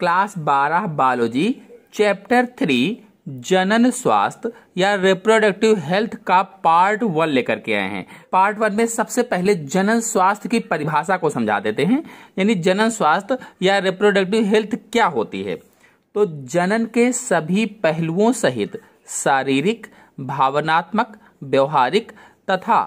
class बारह biology chapter three जनन स्वास्थ्य या रिप्रोडक्टिव हेल्थ का पार्ट वन लेकर के आए हैं पार्ट वन में सबसे पहले जनन स्वास्थ्य की परिभाषा को समझा देते हैं यानी जनन स्वास्थ्य या रिप्रोडक्टिव हेल्थ क्या होती है तो जनन के सभी पहलुओं सहित शारीरिक भावनात्मक व्यवहारिक तथा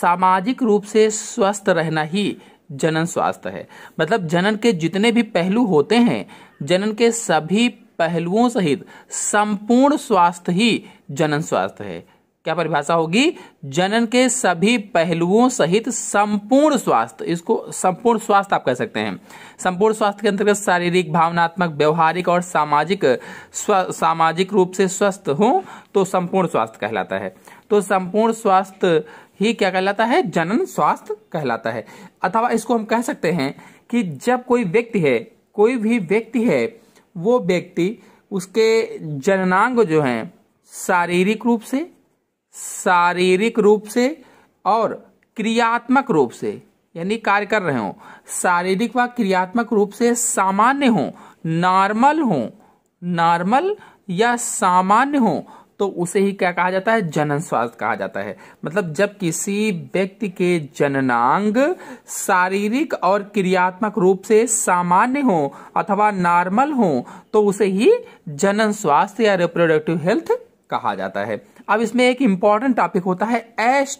सामाजिक रूप से स्वस्थ रहना ही जनन स्वास्थ्य है मतलब जनन के जितने भी पहलू होते हैं जनन के सभी पहलुओं सहित संपूर्ण स्वास्थ्य ही जनन स्वास्थ्य है क्या परिभाषा होगी जनन के सभी पहलुओं सहित संपूर्ण स्वास्थ्य इसको संपूर्ण स्वास्थ्य आप कह सकते हैं संपूर्ण स्वास्थ्य के अंतर्गत शारीरिक भावनात्मक व्यवहारिक और सामाजिक स्व सामाजिक रूप से स्वस्थ हो तो संपूर्ण स्वास्थ्य कहलाता है तो संपूर्ण स्वास्थ्य ही क्या कहलाता है जनन स्वास्थ्य कहलाता है अथवा इसको हम कह सकते हैं कि जब कोई व्यक्ति है कोई भी व्यक्ति है वो व्यक्ति उसके जननांग जो हैं शारीरिक रूप से शारीरिक रूप से और क्रियात्मक रूप से यानी कार्य कर रहे हों शारीरिक व क्रियात्मक रूप से सामान्य हों नॉर्मल हों नॉर्मल या सामान्य हों तो उसे ही क्या कहा जाता है जनन स्वास्थ्य कहा जाता है मतलब जब किसी व्यक्ति के जननांग शारीरिक और क्रियात्मक रूप से सामान्य हो अथवा नॉर्मल हो तो उसे ही जनन स्वास्थ्य या रिप्रोडक्टिव हेल्थ कहा जाता है अब इसमें एक इंपॉर्टेंट टॉपिक होता है एस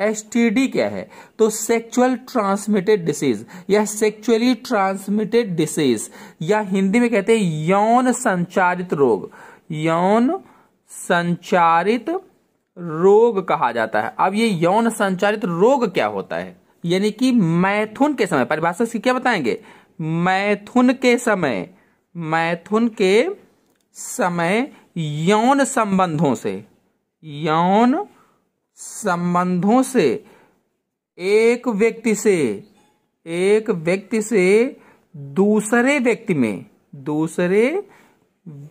एस क्या है तो सेक्सुअल ट्रांसमिटेड डिसीज या सेक्चुअली ट्रांसमिटेड डिसीज या हिंदी में कहते हैं यौन संचारित रोग यौन संचारित रोग कहा जाता है अब ये यौन संचारित रोग क्या होता है यानी कि मैथुन के समय परिभाषा से क्या बताएंगे मैथुन के समय मैथुन के समय यौन संबंधों से यौन संबंधों से एक व्यक्ति से एक व्यक्ति से दूसरे व्यक्ति में दूसरे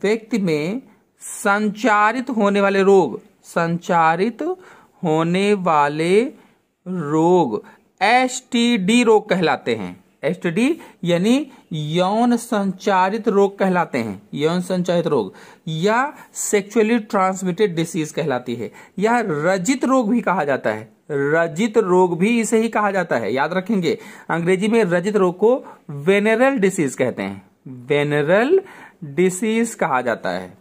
व्यक्ति में संचारित होने वाले रोग संचारित होने वाले रोग एस रोग कहलाते हैं एस यानी यौन संचारित रोग कहलाते हैं यौन संचारित रोग या सेक्सुअली ट्रांसमिटेड डिसीज कहलाती है या रजित रोग भी कहा जाता है रजित रोग भी इसे ही कहा जाता है याद रखेंगे अंग्रेजी में रजित रोग को वेनेरल डिसीज कहते हैं वेनेरल डिसीज कहा जाता है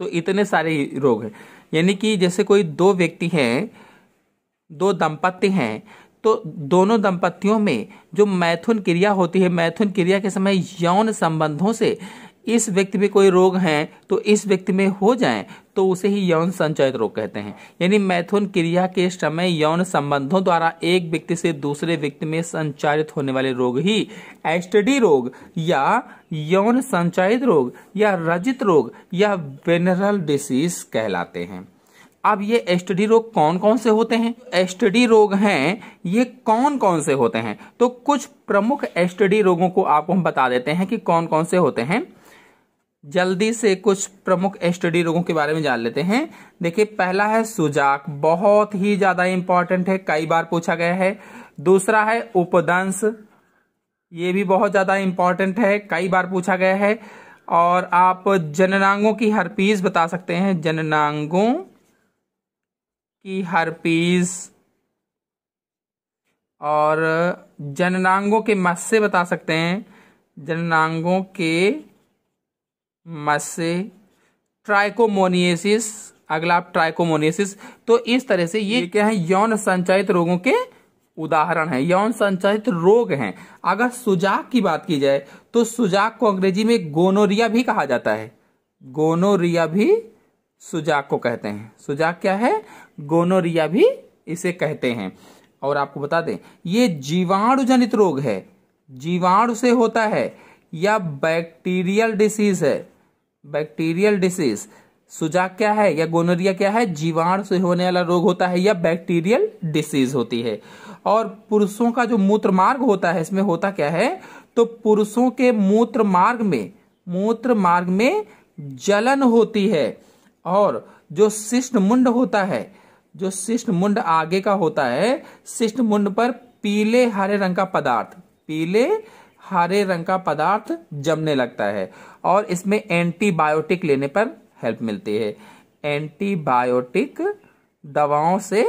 तो इतने सारे रोग हैं यानी कि जैसे कोई दो व्यक्ति हैं दो दंपत्ति हैं तो दोनों दंपतियों में जो मैथुन क्रिया होती है मैथुन क्रिया के समय यौन संबंधों से इस व्यक्ति में कोई रोग है तो इस व्यक्ति में हो जाए तो उसे ही यौन संचयित रोग कहते हैं यानी मैथुन क्रिया के समय यौन संबंधों द्वारा एक व्यक्ति से दूसरे व्यक्ति में संचारित होने वाले रोग ही एस्टडी रोग या यौन संचयित रोग या रजित रोग या वेनरल डिसीज कहलाते हैं अब ये एस्टडी रोग कौन कौन से होते हैं एस्टडी रोग हैं ये कौन कौन से होते हैं तो कुछ प्रमुख एस्टडी रोगों को आपको हम बता देते हैं कि कौन कौन से होते हैं जल्दी से कुछ प्रमुख एसटीडी रोगों के बारे में जान लेते हैं देखिए पहला है सुजाक बहुत ही ज्यादा इंपॉर्टेंट है कई बार पूछा गया है दूसरा है उपदंश ये भी बहुत ज्यादा इंपॉर्टेंट है कई बार पूछा गया है और आप जननांगों की हरपीज बता सकते हैं जननांगों की हरपीज और जननांगों के मस्से बता सकते हैं जननांगों के मस्से ट्राइकोमोनियसिस अगला आप ट्राइकोमोनियसिस तो इस तरह से ये क्या है यौन संचालित रोगों के उदाहरण है यौन संचालित रोग हैं अगर सुजाक की बात की जाए तो सुजाक को अंग्रेजी में गोनोरिया भी कहा जाता है गोनोरिया भी सुजाक को कहते हैं सुजाक क्या है गोनोरिया भी इसे कहते हैं और आपको बता दें ये जीवाणु जनित रोग है जीवाणु से होता है या बैक्टीरियल डिसीज है बैक्टीरियल डिसीज सुजाक क्या है या गोनोरिया क्या है जीवाणु से होने वाला रोग होता है या बैक्टीरियल डिसीज होती है और पुरुषों का जो मूत्र मार्ग होता है इसमें होता क्या है तो पुरुषों के मूत्र मार्ग में मूत्र मार्ग में जलन होती है और जो शिष्ट मुंड होता है जो शिष्ट मुंड आगे का होता है शिष्ट मुंड पर पीले हरे रंग का पदार्थ पीले हरे रंग का पदार्थ जमने लगता है और इसमें एंटीबायोटिक लेने पर हेल्प मिलती है एंटीबायोटिक दवाओं से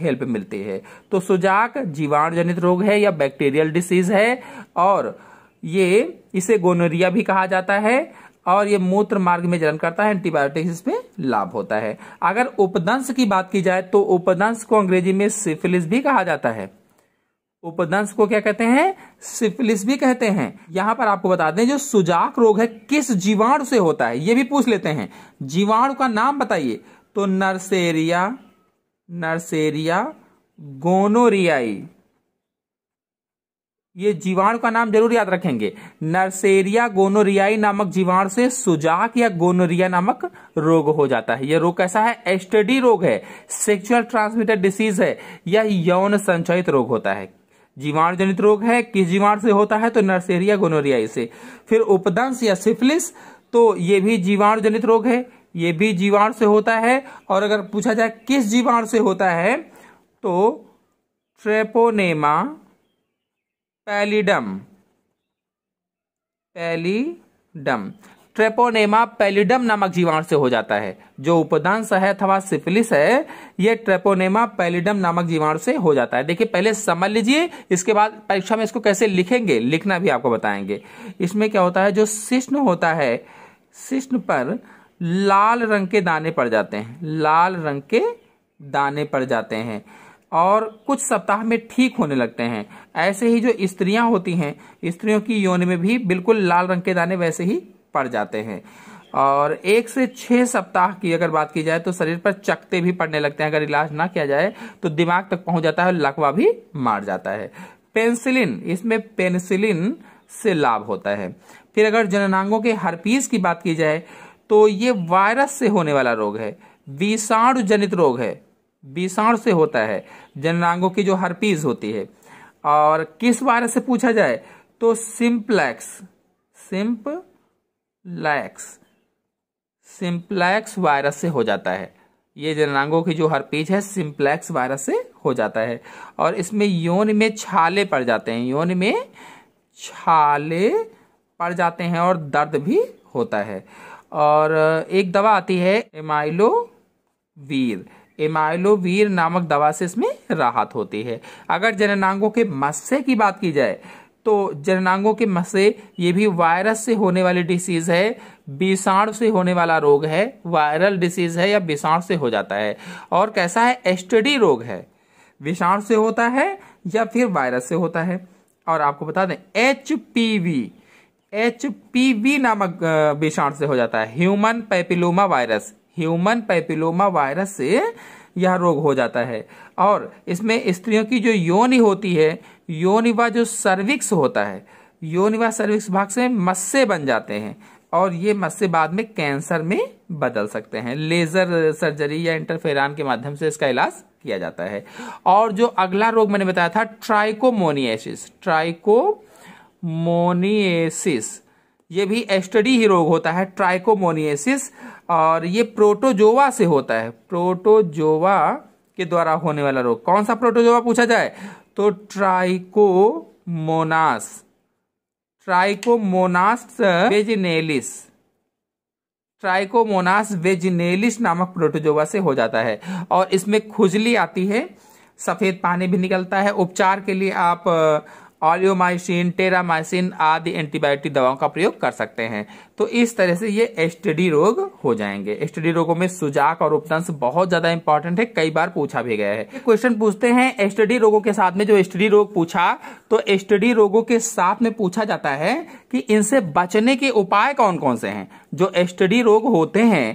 हेल्प मिलती है तो सुजाक जीवाणु जनित रोग है या बैक्टीरियल डिसीज है और ये इसे गोनोरिया भी कहा जाता है और ये मूत्र मार्ग में जलन करता है एंटीबायोटिक्स इसमें लाभ होता है अगर उपदंश की बात की जाए तो उपदंश को अंग्रेजी में सिफिलिस भी कहा जाता है उपदंश को क्या कहते हैं सिफिलिस भी कहते हैं यहां पर आपको बता दें जो सुजाक रोग है किस जीवाणु से होता है ये भी पूछ लेते हैं जीवाणु का नाम बताइए तो नर्सेरिया नर्सेरिया गोनोरियाई ये जीवाणु का नाम जरूर याद रखेंगे नर्सेरिया गोनोरियाई नामक जीवाणु से सुजाक या गोनोरिया नामक रोग हो जाता है यह रोग कैसा है एस्टडी रोग है सेक्सुअल ट्रांसमिटेड डिसीज है यह यौन संचयित रोग होता है जीवाणु जनित रोग है किस जीवाणु से होता है तो नर्सेरिया गोनोरिया से फिर उपदंश या सिफिलिस तो ये भी जीवाणु जनित रोग है ये भी जीवाणु से होता है और अगर पूछा जाए किस जीवाणु से होता है तो treponema pallidum pallidum treponema pallidum नामक जीवाणु से हो जाता है जो उपदान है अथवा सिफिलिस है ये ट्रेपोनेमा पेलिडम नामक जीवाणु से हो जाता है देखिए पहले समझ लीजिए इसके बाद परीक्षा में इसको कैसे लिखेंगे लिखना भी आपको बताएंगे इसमें क्या होता है जो शिष्ण होता है शिष्ण पर लाल रंग के दाने पड़ जाते हैं लाल रंग के दाने पड़ जाते हैं और कुछ सप्ताह में ठीक होने लगते हैं ऐसे ही जो स्त्रियां होती हैं स्त्रियों की योनि में भी बिल्कुल लाल रंग के दाने वैसे ही पड़ जाते हैं और एक से छह सप्ताह की अगर बात की जाए तो शरीर पर चकते भी पड़ने लगते हैं अगर इलाज ना किया जाए तो दिमाग तक पहुंच जाता है और लकवा भी मार जाता है पेंसिलिन इसमें पेंसिलिन से लाभ होता है फिर अगर जननांगों के हर की बात की जाए तो ये वायरस से होने वाला रोग है विषाणु जनित रोग है विषाणु से होता है जननांगों की जो हर होती है और किस वायरस से पूछा जाए तो simplex simplex simplex virus से हो जाता है ये जननांगों की जो हर पेज है सिंप्लेक्स वायरस से हो जाता है और इसमें यौन में छाले पड़ जाते हैं यौन में छाले पड़ जाते हैं और दर्द भी होता है और एक दवा आती है एमाइलो वीर एमाइलोवीर नामक दवा से इसमें राहत होती है अगर जननांगों के मस्से की बात की जाए तो जननांगों के मसे ये भी वायरस से होने वाली डिसीज़ है विषाणु से होने वाला रोग है वायरल डिसीज़ है या विषाणु से हो जाता है और कैसा है एस्टडी रोग है विषाणु से होता है या फिर वायरस से होता है और आपको बता दें H P V H P V नामक विषाणु से हो जाता है human papilloma virus human papilloma virus से यह रोग हो जाता है और इसमें स्त्रियों की जो योनि होती है योनि व जो सर्विक्स होता है योनि व सर्विक्स भाग से मस्से बन जाते हैं और ये मस्से बाद में कैंसर में बदल सकते हैं लेज़र सर्जरी या इंटरफेरान के माध्यम से इसका इलाज किया जाता है और जो अगला रोग मैंने बताया था ट्राइकोमोनियसिस ट्राइकोमोनियसिस ये भी एस्टडी ही रोग होता है ट्राइकोमोनियसिस और ये प्रोटोजोवा से होता है प्रोटोजोवा के द्वारा होने वाला रोग कौन सा प्रोटोजोवा पूछा जाए तो trichomonas trichomonas vaginalis trichomonas vaginalis नामक प्रोटोजोवा से हो जाता है और इसमें खुजली आती है सफ़ेद पानी भी निकलता है उपचार के लिए आप ऑलियोमाइसिन टेरामाइसिन आदि एंटीबायोटिक दवाओं का प्रयोग कर सकते हैं तो इस तरह से ये एस्टडी रोग हो जाएंगे एस्टडी रोगों में सुजाक और उपदंश बहुत ज्यादा इंपॉर्टेंट है कई बार पूछा भी गया है क्वेश्चन पूछते हैं एस्टडी रोगों के साथ में जो एस्टडी रोग पूछा तो एस्टडी रोगों के साथ में पूछा जाता है कि इनसे बचने के उपाय कौन कौन से हैं जो एस्टडी रोग होते हैं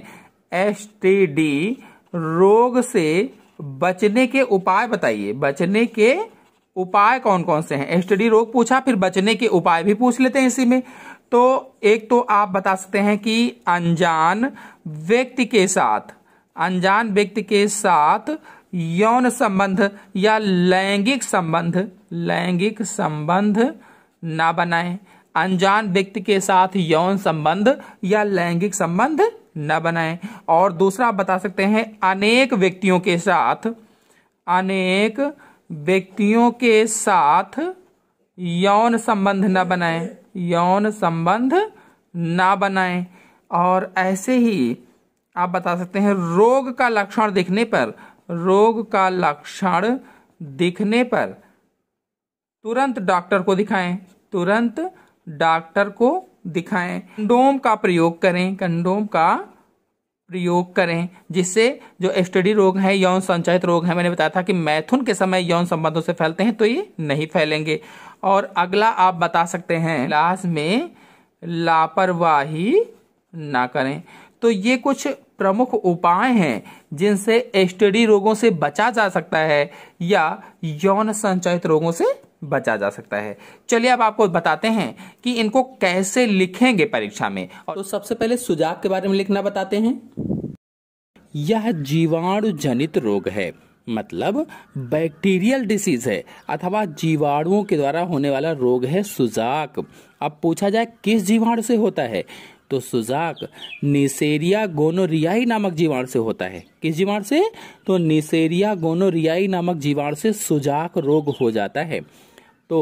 एस्टडी रोग से बचने के उपाय बताइए बचने के उपाय कौन कौन से हैं एसटीडी रोग पूछा फिर बचने के उपाय भी पूछ लेते हैं इसी में तो एक तो आप बता सकते हैं कि अनजान व्यक्ति के साथ अनजान व्यक्ति के साथ यौन संबंध या लैंगिक संबंध लैंगिक संबंध ना बनाएं अनजान व्यक्ति के साथ यौन संबंध या लैंगिक संबंध न बनाएं और दूसरा बता सकते हैं अनेक व्यक्तियों के साथ अनेक व्यक्तियों के साथ यौन संबंध न बनाएं यौन संबंध ना बनाएं और ऐसे ही आप बता सकते हैं रोग का लक्षण दिखने पर रोग का लक्षण दिखने पर तुरंत डॉक्टर को दिखाएं तुरंत डॉक्टर को दिखाएं कंडोम का प्रयोग करें कंडोम का प्रयोग करें जिससे जो एस्टडी रोग है यौन संचयित रोग है मैंने बताया था कि मैथुन के समय यौन संबंधों से फैलते हैं तो ये नहीं फैलेंगे और अगला आप बता सकते हैं क्लास में लापरवाही ना करें तो ये कुछ प्रमुख उपाय हैं जिनसे एस्टडी रोगों से बचा जा सकता है या यौन संचयित रोगों से बचा जा सकता है चलिए अब आपको बताते हैं कि इनको कैसे लिखेंगे परीक्षा में और तो सबसे पहले सुजाक के बारे में लिखना बताते हैं यह जीवाणु जनित रोग है मतलब बैक्टीरियल डिसीज है अथवा जीवाणुओं के द्वारा होने वाला रोग है सुजाक अब पूछा जाए किस जीवाणु से होता है तो सुजाक निसेरिया गोनोरियाई नामक जीवाणु से होता है किस जीवाणु से तो निसेरिया गोनोरियाई नामक जीवाणु से सुजाक रोग हो जाता है तो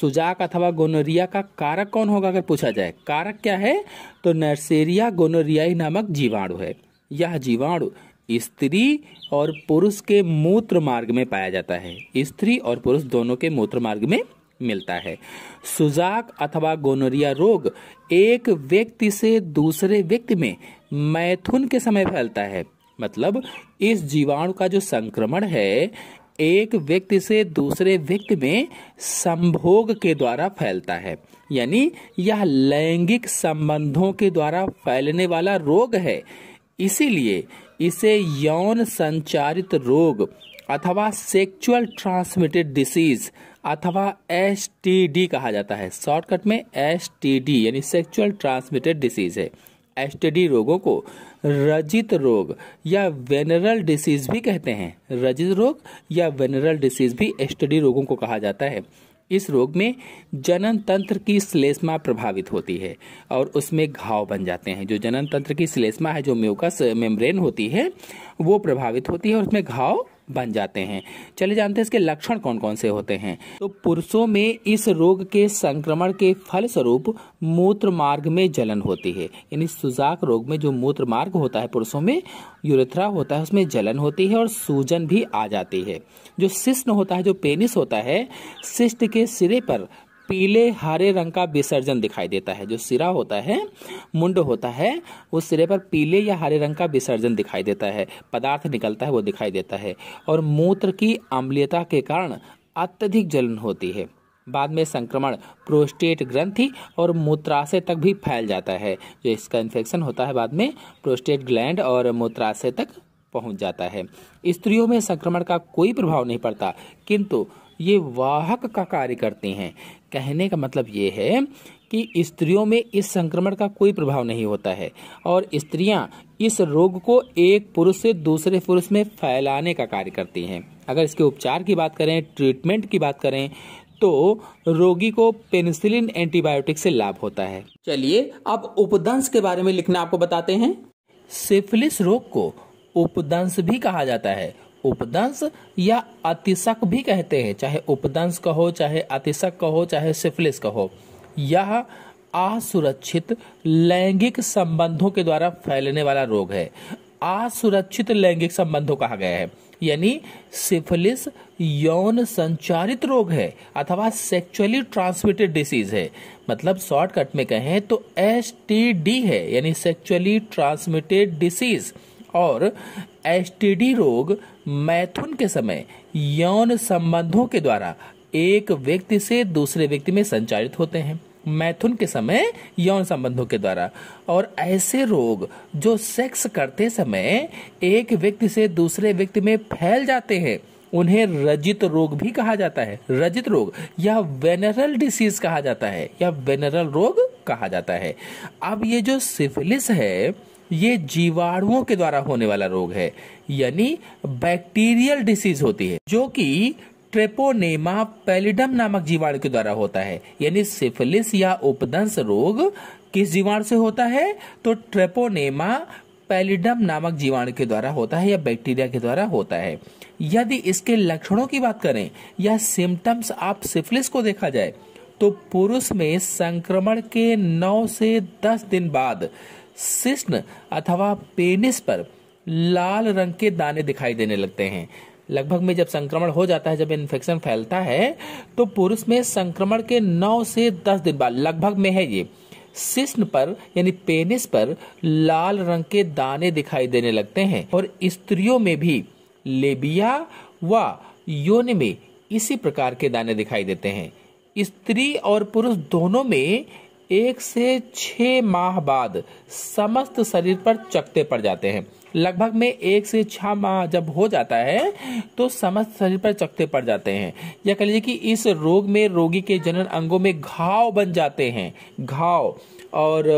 सुजाक अथवा गोनोरिया का कारक कौन होगा अगर पूछा जाए कारक क्या है तो नर्सेरिया गोनोरियाई नामक जीवाणु है यह जीवाणु स्त्री और पुरुष के मूत्र मार्ग में पाया जाता है स्त्री और पुरुष दोनों के मूत्र मार्ग में मिलता है सुजाक अथवा गोनोरिया रोग एक व्यक्ति से दूसरे व्यक्ति में मैथुन के समय फैलता है मतलब इस जीवाणु का जो संक्रमण है एक व्यक्ति से दूसरे व्यक्ति में संभोग के द्वारा फैलता है यानी यह लैंगिक संबंधों के द्वारा फैलने वाला रोग है इसीलिए इसे यौन संचारित रोग अथवा सेक्सुअल ट्रांसमिटेड डिसीज अथवा एस कहा जाता है शॉर्टकट में एस यानी सेक्सुअल ट्रांसमिटेड डिसीज है एस्टडी रोगों को रजित रोग या वेनरल डिसीज भी कहते हैं रजित रोग या वेनरल डिसीज भी एस्टडी रोगों को कहा जाता है इस रोग में जनन तंत्र की श्लेष्मा प्रभावित होती है और उसमें घाव बन जाते हैं जो जनन तंत्र की श्लेष्मा है जो म्यूकस मेम्ब्रेन होती है वो प्रभावित होती है और उसमें घाव बन जाते हैं चले जानते हैं इसके लक्षण कौन कौन से होते हैं तो पुरुषों में इस रोग के संक्रमण के फलस्वरूप मूत्र मार्ग में जलन होती है यानी सुजाक रोग में जो मूत्र मार्ग होता है पुरुषों में यूरेथ्रा होता है उसमें जलन होती है और सूजन भी आ जाती है जो शिष्ण होता है जो पेनिस होता है सिस्ट के सिरे पर पीले हरे रंग का विसर्जन दिखाई देता है जो सिरा होता है मुंड होता है उस सिरे पर पीले या हरे रंग का विसर्जन दिखाई देता है पदार्थ निकलता है वो दिखाई देता है और मूत्र की अम्लीयता के कारण अत्यधिक जलन होती है बाद में संक्रमण प्रोस्टेट ग्रंथि और मूत्राशय तक भी फैल जाता है जो इसका इन्फेक्शन होता है बाद में प्रोस्टेट ग्लैंड और मूत्राशय तक पहुंच जाता है स्त्रियों में संक्रमण का कोई प्रभाव नहीं पड़ता किंतु ये वाहक का कार्य करते हैं कहने का मतलब ये है कि स्त्रियों में इस संक्रमण का कोई प्रभाव नहीं होता है और स्त्रियां इस रोग को एक पुरुष से दूसरे पुरुष में फैलाने का कार्य करती हैं अगर इसके उपचार की बात करें ट्रीटमेंट की बात करें तो रोगी को पेनिसिलिन एंटीबायोटिक से लाभ होता है चलिए अब उपदंश के बारे में लिखना आपको बताते हैं सिफिलिस रोग को उपदंश भी कहा जाता है उपदंश या अतिशक भी कहते हैं चाहे उपदंश कहो चाहे अतिशक कहो चाहे सिफिलिस कहो यह असुरक्षित लैंगिक संबंधों के द्वारा फैलने वाला रोग है असुरक्षित लैंगिक संबंधों कहा गया है यानी सिफिलिस यौन संचारित रोग है अथवा सेक्चुअली ट्रांसमिटेड डिसीज है मतलब शॉर्टकट में कहें तो एस है यानी सेक्चुअली ट्रांसमिटेड डिसीज़ और एसटीडी रोग मैथुन के समय यौन संबंधों के द्वारा एक व्यक्ति से दूसरे व्यक्ति में संचारित होते हैं मैथुन के समय यौन संबंधों के द्वारा और ऐसे रोग जो सेक्स करते समय एक व्यक्ति से दूसरे व्यक्ति में फैल जाते हैं उन्हें रजित रोग भी कहा जाता है रजित रोग या वेनरल डिसीज कहा जाता है या वेनरल रोग कहा जाता है अब ये जो सिफिलिस है ये जीवाणुओं के द्वारा होने वाला रोग है यानी बैक्टीरियल डिसीज होती है जो कि ट्रेपोनेमा पेलिडम नामक जीवाणु के द्वारा होता है यानी सिफिलिस या उपदंश रोग किस जीवाणु से होता है तो ट्रेपोनेमा पेलिडम नामक जीवाणु के द्वारा होता है या बैक्टीरिया के द्वारा होता है यदि इसके लक्षणों की बात करें या सिम्टम्स आप सिफिलिस को देखा जाए तो पुरुष में संक्रमण के 9 से 10 दिन बाद सिस्न अथवा पेनिस पर लाल रंग के दाने दिखाई देने लगते हैं लगभग में जब संक्रमण हो जाता है जब इन्फेक्शन फैलता है तो पुरुष में संक्रमण के 9 से 10 दिन बाद लगभग में है ये सिस्न पर यानी पेनिस पर लाल रंग के दाने दिखाई देने लगते हैं और स्त्रियों में भी लेबिया व योनि में इसी प्रकार के दाने दिखाई देते हैं स्त्री और पुरुष दोनों में एक से छह माह बाद समस्त शरीर पर चकते पड़ जाते हैं लगभग में एक से छ माह जब हो जाता है तो समस्त शरीर पर चकते पड़ जाते हैं या कह लीजिए कि इस रोग में रोगी के जनन अंगों में घाव बन जाते हैं घाव और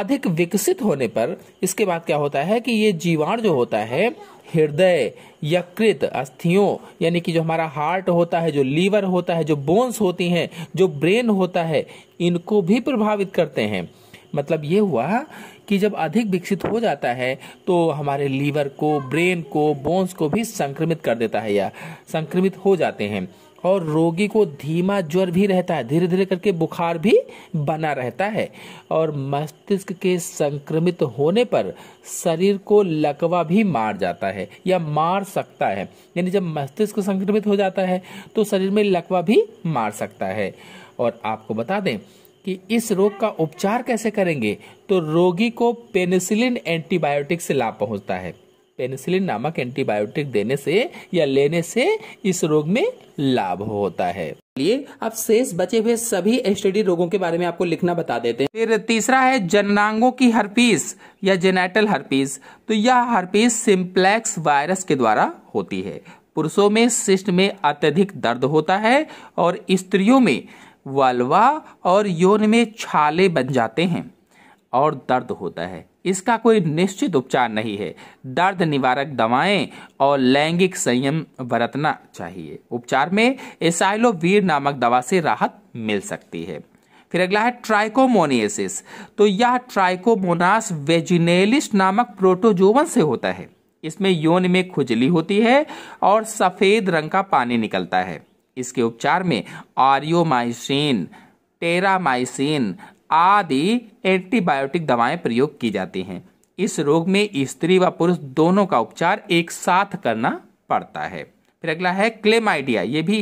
अधिक विकसित होने पर इसके बाद क्या होता है कि ये जीवाणु जो होता है हृदय यकृत अस्थियों यानी कि जो हमारा हार्ट होता है जो लीवर होता है जो बोन्स होती हैं जो ब्रेन होता है इनको भी प्रभावित करते हैं मतलब ये हुआ कि जब अधिक विकसित हो जाता है तो हमारे लीवर को ब्रेन को बोन्स को भी संक्रमित कर देता है या संक्रमित हो जाते हैं और रोगी को धीमा ज्वर भी रहता है धीरे धीरे करके बुखार भी बना रहता है और मस्तिष्क के संक्रमित होने पर शरीर को लकवा भी मार जाता है या मार सकता है यानी जब मस्तिष्क संक्रमित हो जाता है तो शरीर में लकवा भी मार सकता है और आपको बता दें कि इस रोग का उपचार कैसे करेंगे तो रोगी को पेनिसिलिन एंटीबायोटिक से लाभ पहुंचता है पेनिसिलिन नामक एंटीबायोटिक देने से या लेने से इस रोग में लाभ होता है लिए अब शेष बचे हुए सभी एसटीडी रोगों के बारे में आपको लिखना बता देते हैं फिर तीसरा है जननांगों की हरपीस या जेनेटल हरपीस तो यह हरपीस सिंप्लेक्स वायरस के द्वारा होती है पुरुषों में सिस्ट में अत्यधिक दर्द होता है और स्त्रियों में वलवा और यौन में छाले बन जाते हैं और दर्द होता है इसका कोई निश्चित उपचार नहीं है दर्द निवारक दवाएं और लैंगिक संयम बरतना चाहिए उपचार में एसाइलोवीर नामक दवा से राहत मिल सकती है फिर अगला है ट्राइकोमोनियसिस तो यह ट्राइकोमोनास वेजिनेलिस नामक प्रोटोजोवन से होता है इसमें योन में खुजली होती है और सफेद रंग का पानी निकलता है इसके उपचार में आर्योमाइसिन टेरामाइसिन आदि एंटीबायोटिक दवाएं प्रयोग की जाती हैं इस रोग में स्त्री व पुरुष दोनों का उपचार एक साथ करना पड़ता है फिर अगला है क्लेमाइडिया ये भी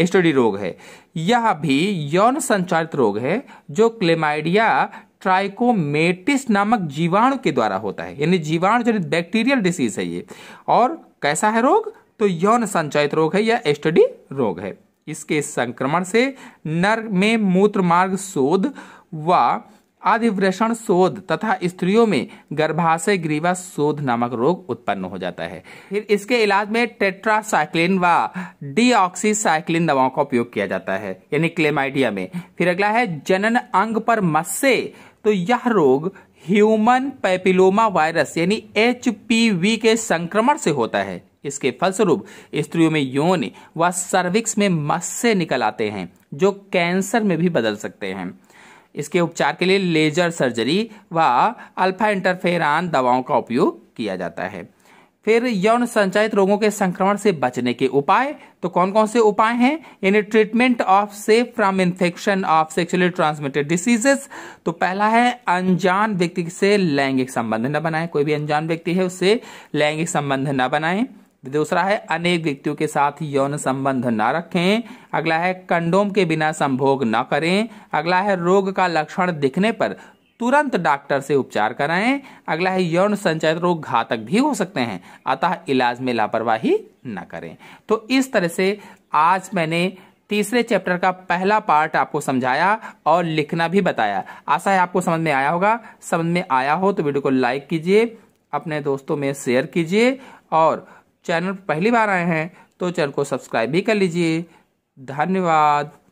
एस्टोडी रोग है यह भी यौन संचारित रोग है जो क्लेमाइडिया ट्राइकोमेटिस नामक जीवाणु के द्वारा होता है यानी जीवाणु जनित बैक्टीरियल डिसीज है ये और कैसा है रोग तो यौन संचारित रोग है या एस्टडी रोग है इसके संक्रमण से नर में मूत्र मार्ग शोध व अधिवृषण शोध तथा स्त्रियों में गर्भाशय ग्रीवा शोध नामक रोग उत्पन्न हो जाता है फिर इसके इलाज में टेट्रासाइक्लिन व डीऑक्सीसाइक्लिन दवाओं का उपयोग किया जाता है यानी क्लेमाइडिया में फिर अगला है जनन अंग पर मस्से तो यह रोग ह्यूमन पेपिलोमा वायरस यानी एच के संक्रमण से होता है इसके फलस्वरूप स्त्रियों में योन व सर्विक्स में मस्से निकल आते हैं जो कैंसर में भी बदल सकते हैं इसके उपचार के लिए लेजर सर्जरी व अल्फा इंटरफेरान दवाओं का उपयोग किया जाता है फिर यौन संचायित रोगों के संक्रमण से बचने के उपाय तो कौन कौन से उपाय हैं यानी treatment of safe from infection of sexually transmitted diseases तो पहला है अनजान व्यक्ति से लैंगिक संबंध न बनाए कोई भी अनजान व्यक्ति है उससे लैंगिक संबंध न बनाएं दूसरा है अनेक व्यक्तियों के साथ यौन संबंध न रखें अगला है कंडोम के बिना संभोग न करें अगला है रोग का लक्षण दिखने पर तुरंत डॉक्टर से उपचार कराएं अगला है यौन संचालित रोग घातक भी हो सकते हैं अतः इलाज में लापरवाही न करें तो इस तरह से आज मैंने तीसरे चैप्टर का पहला पार्ट आपको समझाया और लिखना भी बताया आशा है आपको समझ में आया होगा समझ में आया हो तो वीडियो को लाइक कीजिए अपने दोस्तों में शेयर कीजिए और चैनल पहली बार आए हैं तो चैनल को सब्सक्राइब भी कर लीजिए धन्यवाद